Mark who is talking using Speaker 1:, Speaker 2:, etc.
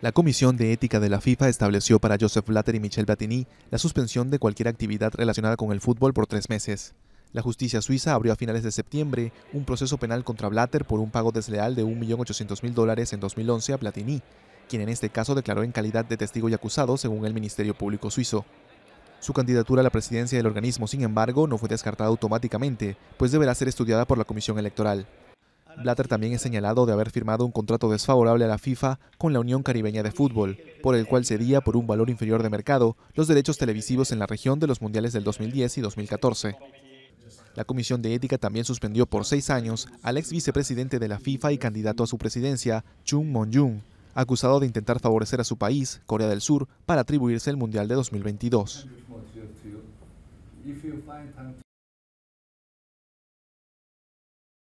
Speaker 1: La Comisión de Ética de la FIFA estableció para Joseph Blatter y Michel Platini la suspensión de cualquier actividad relacionada con el fútbol por tres meses. La justicia suiza abrió a finales de septiembre un proceso penal contra Blatter por un pago desleal de 1.800.000 dólares en 2011 a Platini, quien en este caso declaró en calidad de testigo y acusado según el Ministerio Público suizo. Su candidatura a la presidencia del organismo, sin embargo, no fue descartada automáticamente, pues deberá ser estudiada por la Comisión Electoral. Blatter también es señalado de haber firmado un contrato desfavorable a la FIFA con la Unión Caribeña de Fútbol, por el cual cedía por un valor inferior de mercado los derechos televisivos en la región de los Mundiales del 2010 y 2014. La Comisión de Ética también suspendió por seis años al ex vicepresidente de la FIFA y candidato a su presidencia, Chung Mon-jung, acusado de intentar favorecer a su país, Corea del Sur, para atribuirse el Mundial de 2022.